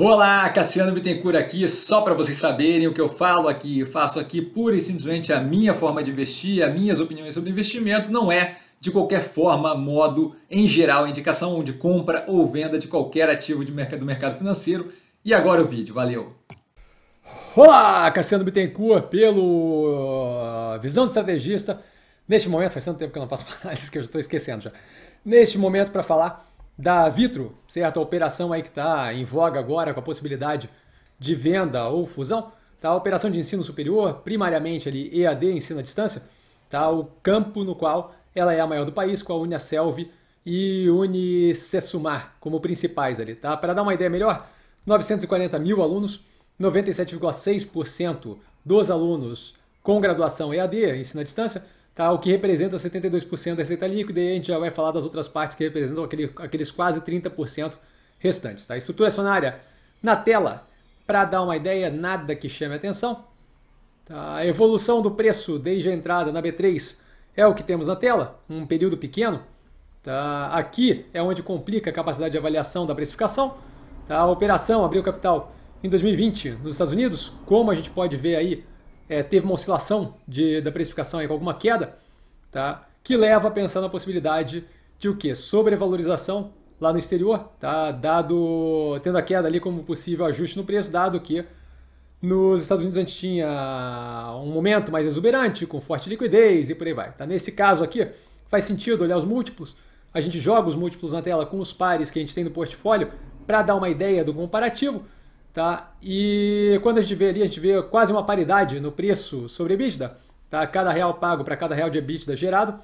Olá, Cassiano Bittencourt aqui, só para vocês saberem o que eu falo aqui, eu faço aqui pura e simplesmente a minha forma de investir, as minhas opiniões sobre investimento, não é de qualquer forma, modo, em geral, indicação de compra ou venda de qualquer ativo de mercado, do mercado financeiro. E agora o vídeo, valeu! Olá, Cassiano Bittencourt pelo ah, Visão de Estrategista. Neste momento, faz tanto tempo que eu não faço análise que eu já estou esquecendo já. Neste momento para falar da Vitro, certo? A operação aí que está em voga agora com a possibilidade de venda ou fusão, tá? A operação de ensino superior, primariamente ali EAD, ensino à distância, tá? O campo no qual ela é a maior do país, com a Uniaselv e Unicesumar como principais ali, tá? Para dar uma ideia melhor, 940 mil alunos, 97,6% dos alunos com graduação EAD, ensino à distância, tá? o que representa 72% da receita líquida, e a gente já vai falar das outras partes que representam aquele, aqueles quase 30% restantes. Tá? Estrutura acionária na tela, para dar uma ideia, nada que chame atenção. Tá? A evolução do preço desde a entrada na B3 é o que temos na tela, um período pequeno. Tá? Aqui é onde complica a capacidade de avaliação da precificação. Tá? A operação abriu capital em 2020 nos Estados Unidos, como a gente pode ver aí é, teve uma oscilação de, da precificação aí, com alguma queda, tá? que leva a pensar na possibilidade de o quê? Sobrevalorização lá no exterior, tá? dado tendo a queda ali como possível ajuste no preço, dado que nos Estados Unidos a gente tinha um momento mais exuberante, com forte liquidez e por aí vai. Tá? Nesse caso aqui, faz sentido olhar os múltiplos. A gente joga os múltiplos na tela com os pares que a gente tem no portfólio para dar uma ideia do comparativo. Tá? E quando a gente vê ali, a gente vê quase uma paridade no preço sobre EBITDA. Tá? Cada real pago para cada real de EBITDA gerado.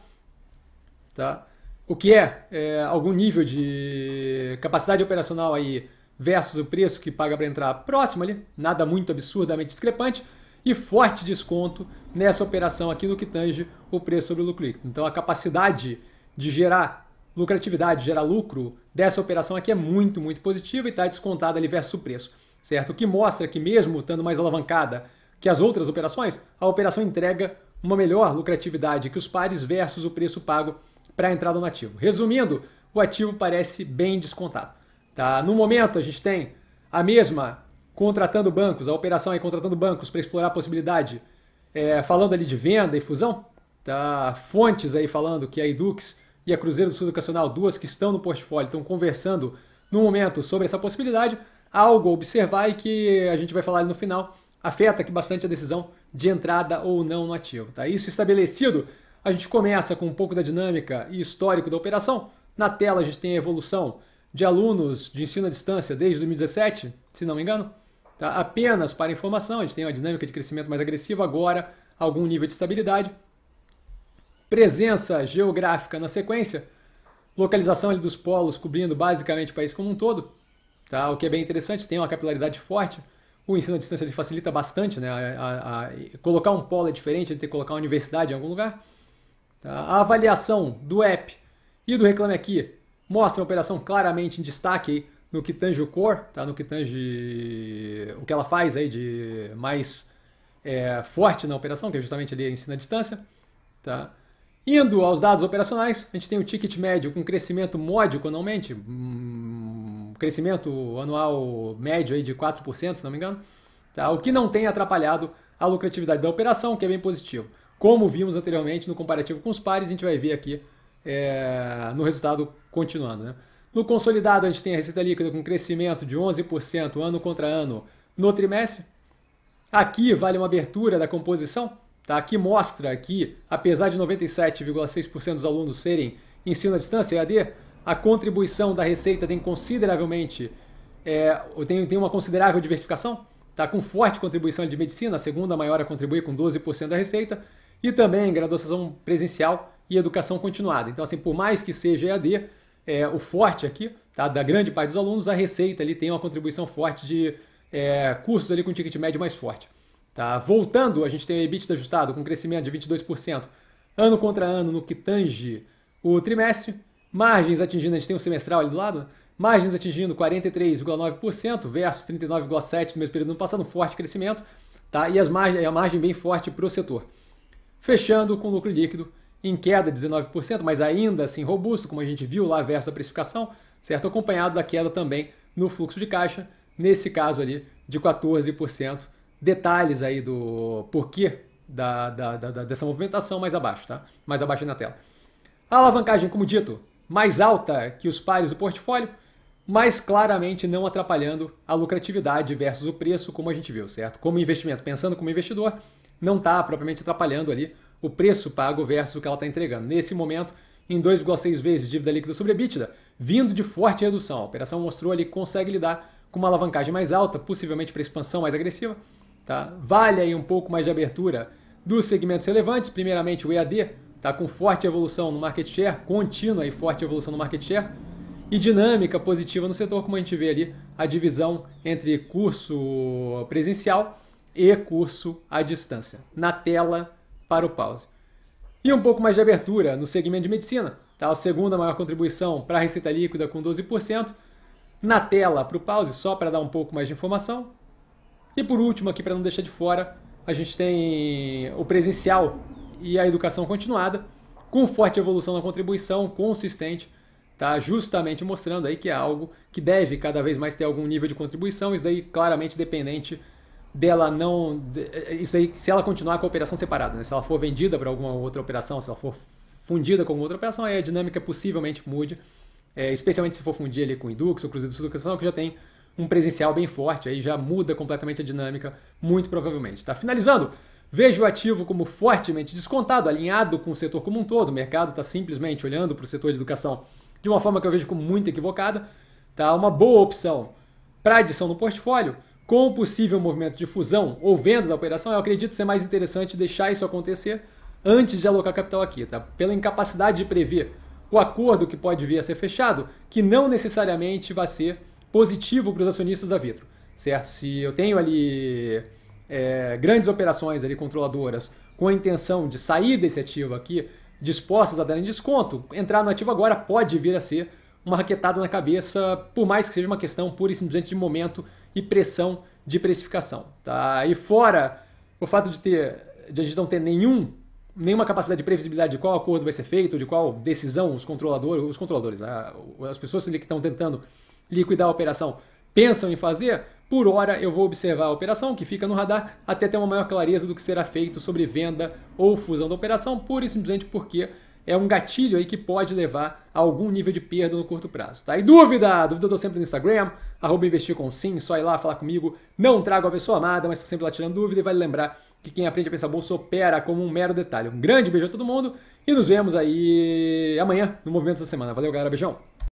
Tá? O que é, é algum nível de capacidade operacional aí versus o preço que paga para entrar próximo ali, nada muito absurdamente discrepante, e forte desconto nessa operação aqui no que tange o preço sobre o lucro líquido. Então a capacidade de gerar lucratividade, gerar lucro dessa operação aqui é muito, muito positiva e está descontada ali versus o preço certo? O que mostra que mesmo estando mais alavancada que as outras operações, a operação entrega uma melhor lucratividade que os pares versus o preço pago para a entrada no ativo. Resumindo, o ativo parece bem descontado. Tá? No momento, a gente tem a mesma contratando bancos, a operação é contratando bancos para explorar a possibilidade, é, falando ali de venda e fusão. Tá? Fontes aí falando que a Edux e a Cruzeiro do Sul Educacional, duas que estão no portfólio, estão conversando no momento sobre essa possibilidade algo a observar e que a gente vai falar no final, afeta aqui bastante a decisão de entrada ou não no ativo. Tá? Isso estabelecido, a gente começa com um pouco da dinâmica e histórico da operação. Na tela a gente tem a evolução de alunos de ensino à distância desde 2017, se não me engano. Tá? Apenas para informação, a gente tem uma dinâmica de crescimento mais agressivo agora, algum nível de estabilidade. Presença geográfica na sequência, localização dos polos cobrindo basicamente o país como um todo. Tá? O que é bem interessante, tem uma capilaridade forte. O ensino à distância facilita bastante, né? A, a, a, colocar um polo é diferente de ter que colocar uma universidade em algum lugar. Tá? A avaliação do app e do Reclame Aqui mostra uma operação claramente em destaque aí no que tange o core, tá? no que tange o que ela faz aí de mais é, forte na operação, que é justamente ali ensino à distância. Tá? Indo aos dados operacionais, a gente tem o ticket médio com crescimento módico anualmente, hum, crescimento anual médio aí de 4%, se não me engano, tá? o que não tem atrapalhado a lucratividade da operação, que é bem positivo. Como vimos anteriormente no comparativo com os pares, a gente vai ver aqui é, no resultado continuando. Né? No consolidado, a gente tem a receita líquida com crescimento de 11% ano contra ano no trimestre. Aqui vale uma abertura da composição, tá? que mostra que, apesar de 97,6% dos alunos serem ensino à distância, EAD, a contribuição da receita tem consideravelmente é, tem, tem uma considerável diversificação, tá? com forte contribuição de medicina, a segunda maior a contribuir com 12% da receita, e também graduação presencial e educação continuada. Então, assim, por mais que seja EAD, é, o forte aqui, tá? da grande parte dos alunos, a receita ali tem uma contribuição forte de é, cursos ali com ticket médio mais forte. Tá? Voltando, a gente tem o EBITDA ajustado com crescimento de 22% ano contra ano no que tange o trimestre, Margens atingindo, a gente tem um semestral ali do lado, margens atingindo 43,9% versus 39,7% no mesmo período do ano passado, um forte crescimento, tá? e as margem a margem bem forte para o setor. Fechando com lucro líquido em queda 19%, mas ainda assim robusto, como a gente viu lá versus a precificação, certo? acompanhado da queda também no fluxo de caixa, nesse caso ali de 14%. Detalhes aí do porquê da, da, da, dessa movimentação mais abaixo, tá? Mais abaixo na tela. A alavancagem, como dito, mais alta que os pares do portfólio, mas claramente não atrapalhando a lucratividade versus o preço, como a gente viu, certo? Como investimento, pensando como investidor, não está propriamente atrapalhando ali o preço pago versus o que ela está entregando. Nesse momento, em 2,6 vezes dívida líquida sobre EBITDA, vindo de forte redução. A operação mostrou ali que consegue lidar com uma alavancagem mais alta, possivelmente para expansão mais agressiva. Tá? Vale aí um pouco mais de abertura dos segmentos relevantes, primeiramente o EAD, está com forte evolução no market share, contínua e forte evolução no market share, e dinâmica positiva no setor, como a gente vê ali, a divisão entre curso presencial e curso à distância, na tela para o pause. E um pouco mais de abertura no segmento de medicina, tá? a segunda maior contribuição para a receita líquida com 12%, na tela para o pause, só para dar um pouco mais de informação. E por último, aqui para não deixar de fora, a gente tem o presencial e a educação continuada, com forte evolução na contribuição, consistente, tá? justamente mostrando aí que é algo que deve cada vez mais ter algum nível de contribuição, isso daí claramente dependente dela não. Eh, isso aí, se ela continuar com a operação separada, né? se ela for vendida para alguma outra operação, se ela for fundida com outra operação, aí a dinâmica possivelmente mude, é, especialmente se for fundir ali com o Indux ou Cruzeiro do Sul Educacional, que já tem um presencial bem forte, aí já muda completamente a dinâmica, muito provavelmente. Tá finalizando. Vejo o ativo como fortemente descontado, alinhado com o setor como um todo. O mercado está simplesmente olhando para o setor de educação de uma forma que eu vejo como muito equivocada. Tá? Uma boa opção para adição no portfólio, com o possível movimento de fusão ou venda da operação, eu acredito ser mais interessante deixar isso acontecer antes de alocar capital aqui, tá? Pela incapacidade de prever o acordo que pode vir a ser fechado, que não necessariamente vai ser positivo para os acionistas da Vitro, certo? Se eu tenho ali é, grandes operações ali controladoras com a intenção de sair desse ativo aqui, dispostas a dar em desconto, entrar no ativo agora pode vir a ser uma raquetada na cabeça, por mais que seja uma questão pura e simplesmente de momento e pressão de precificação. Tá? E fora o fato de ter de a gente não ter nenhum, nenhuma capacidade de previsibilidade de qual acordo vai ser feito, de qual decisão os controladores, os controladores, as pessoas que estão tentando liquidar a operação pensam em fazer, por hora, eu vou observar a operação que fica no radar até ter uma maior clareza do que será feito sobre venda ou fusão da operação, pura e simplesmente porque é um gatilho aí que pode levar a algum nível de perda no curto prazo, tá? E dúvida? Dúvida eu tô sempre no Instagram, arroba investir com sim, só ir lá falar comigo. Não trago a pessoa amada, mas sempre lá tirando dúvida e vale lembrar que quem aprende a pensar bolsa opera como um mero detalhe. Um grande beijo a todo mundo e nos vemos aí amanhã no Movimento da Semana. Valeu, galera. Beijão!